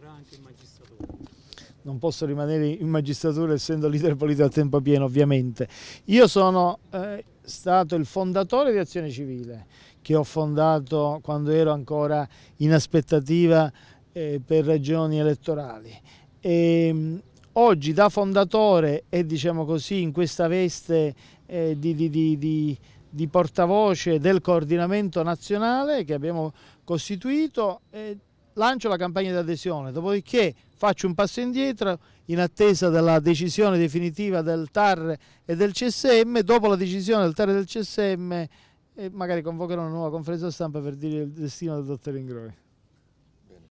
rimarrà anche in magistratura non posso rimanere in magistratura essendo leader politico a tempo pieno ovviamente. Io sono eh, stato il fondatore di Azione Civile che ho fondato quando ero ancora in aspettativa eh, per ragioni elettorali. E, ehm, oggi da fondatore e diciamo così in questa veste eh, di, di, di, di, portavoce del coordinamento nazionale che abbiamo costituito eh, lancio la campagna di adesione, dopodiché faccio un passo indietro in attesa della decisione definitiva del TAR e del CSM, dopo la decisione del TAR e del CSM eh, magari convocherò una nuova conferenza stampa per dire il destino del dottor Ingroi.